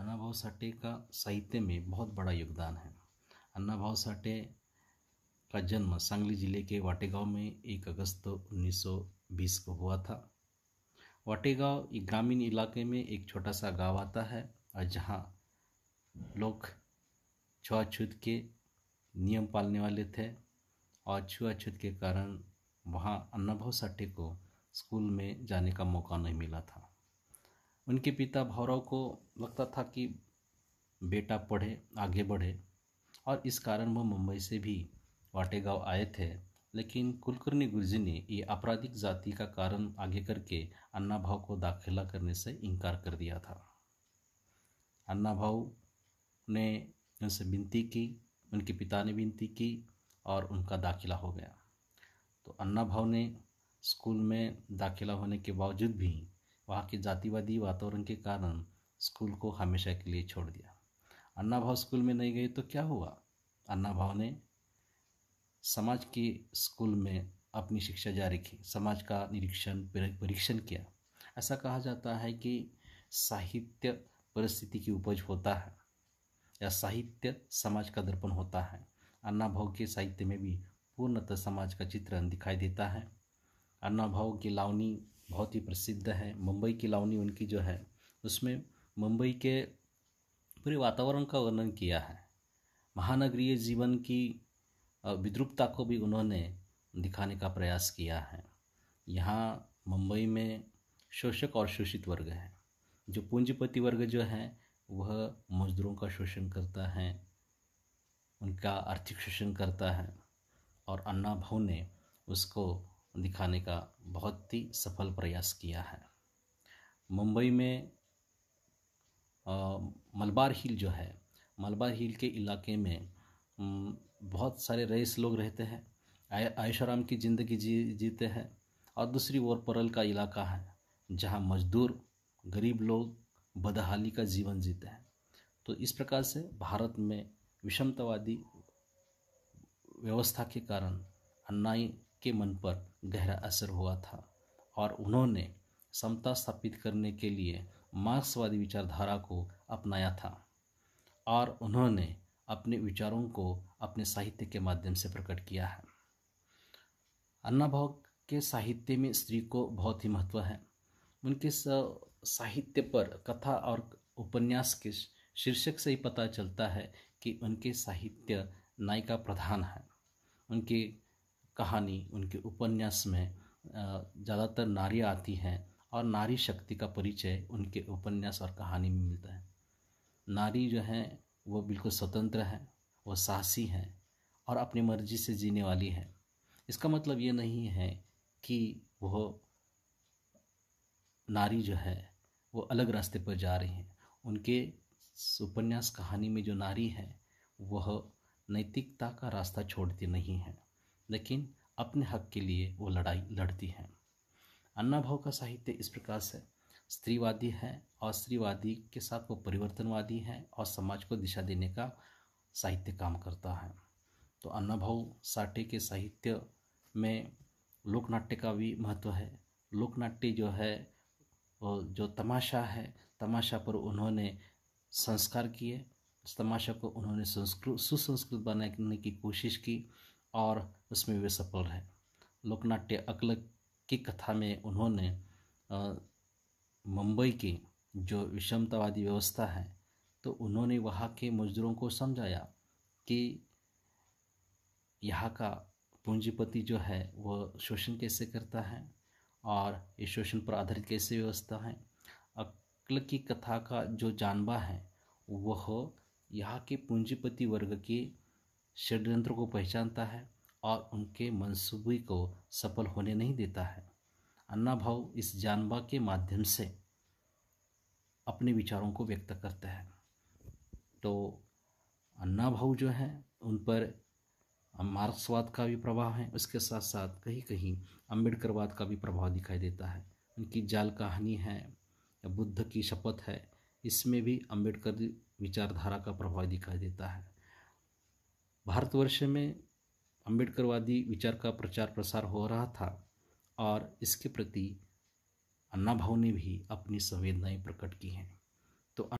अन्ना भाव साठे का साहित्य में बहुत बड़ा योगदान है अन्ना भाव साठे का जन्म सांगली जिले के वाटेगांव में 1 अगस्त 1920 को हुआ था वाटेगांव एक ग्रामीण इलाके में एक छोटा सा गांव आता है और जहां लोग छुआछूत के नियम पालने वाले थे और छुआछूत के कारण वहां अन्नाभाव साठे को स्कूल में जाने का मौका नहीं मिला था उनके पिता भावराव को लगता था कि बेटा पढ़े आगे बढ़े और इस कारण वह मुंबई से भी वाटेगांव आए थे लेकिन कुलकर्णी गुरुजी ने ये आपराधिक जाति का कारण आगे करके अन्ना भाव को दाखिला करने से इनकार कर दिया था अन्ना भाव ने उनसे विनती की उनके पिता ने विनती की और उनका दाखिला हो गया तो अन्ना भाव ने स्कूल में दाखिला होने के बावजूद भी वहाँ के जातिवादी वातावरण के कारण स्कूल को हमेशा के लिए छोड़ दिया अन्ना भाव स्कूल में नहीं गए तो क्या हुआ अन्ना भाव ने समाज के स्कूल में अपनी शिक्षा जारी की समाज का निरीक्षण परीक्षण किया ऐसा कहा जाता है कि साहित्य परिस्थिति की उपज होता है या साहित्य समाज का दर्पण होता है अन्ना भाव के साहित्य में भी पूर्णतः समाज का चित्रण दिखाई देता है अन्ना भाव की लावनी बहुत ही प्रसिद्ध है मुंबई की लावनी उनकी जो है उसमें मुंबई के पूरे वातावरण का वर्णन किया है महानगरीय जीवन की विद्रुपता को भी उन्होंने दिखाने का प्रयास किया है यहाँ मुंबई में शोषक और शोषित वर्ग है जो पूंजीपति वर्ग जो है वह मजदूरों का शोषण करता है उनका आर्थिक शोषण करता है और अन्ना भाव ने उसको दिखाने का बहुत ही सफल प्रयास किया है मुंबई में मलबार हिल जो है मलबार हिल के इलाके में बहुत सारे रईस लोग रहते हैं आयशाराम की ज़िंदगी जी जीते हैं और दूसरी ओर परल का इलाका है जहाँ मजदूर गरीब लोग बदहाली का जीवन जीते हैं तो इस प्रकार से भारत में विषमतावादी व्यवस्था के कारण अन्नाई के मन पर गहरा असर हुआ था और उन्होंने समता स्थापित करने के लिए मार्क्सवादी विचारधारा को अपनाया था और उन्होंने अपने विचारों को अपने साहित्य के माध्यम से प्रकट किया है अन्ना भाव के साहित्य में स्त्री को बहुत ही महत्व है उनके साहित्य पर कथा और उपन्यास के शीर्षक से ही पता चलता है कि उनके साहित्य नायिका प्रधान है उनके कहानी उनके उपन्यास में ज़्यादातर नारी आती हैं और नारी शक्ति का परिचय उनके उपन्यास और कहानी में मिलता है नारी जो है वो बिल्कुल स्वतंत्र है वो साहसी हैं और अपनी मर्जी से जीने वाली है इसका मतलब ये नहीं है कि वह नारी जो है वो अलग रास्ते पर जा रही हैं उनके उपन्यास कहानी में जो नारी है वह नैतिकता का रास्ता छोड़ती नहीं है लेकिन अपने हक के लिए वो लड़ाई लड़ती हैं अन्ना भाव का साहित्य इस प्रकार से स्त्रीवादी है और स्त्रीवादी के साथ वो परिवर्तनवादी हैं और समाज को दिशा देने का साहित्य काम करता है तो अन्ना भाव साठे के साहित्य में लोकनाट्य का भी महत्व है लोकनाट्य जो है जो तमाशा है तमाशा पर उन्होंने संस्कार किए तमाशा को उन्होंने संस्कृत सुसंस्कृत बनाने की कोशिश की और उसमें वे सफल रहे लोकनाट्य अकल की कथा में उन्होंने मुंबई की जो विषमतावादी व्यवस्था है तो उन्होंने वहाँ के मजदूरों को समझाया कि यहाँ का पूंजीपति जो है वह शोषण कैसे करता है और ये शोषण पर आधारित कैसे व्यवस्था है अक्ल की कथा का जो जानबा है वह यहाँ के पूंजीपति वर्ग की षड्यंत्र को पहचानता है और उनके मनसूबे को सफल होने नहीं देता है अन्ना भाव इस जानबा के माध्यम से अपने विचारों को व्यक्त करते हैं तो अन्ना भाव जो है उन पर मार्क्सवाद का भी प्रभाव है उसके साथ साथ कहीं कहीं अम्बेडकरवाद का भी प्रभाव दिखाई देता है उनकी जाल कहानी है या बुद्ध की शपथ है इसमें भी अम्बेडकर विचारधारा का प्रभाव दिखाई देता है भारतवर्ष में अम्बेडकरवादी विचार का प्रचार प्रसार हो रहा था और इसके प्रति अन्ना भाव ने भी अपनी संवेदनाएं प्रकट की हैं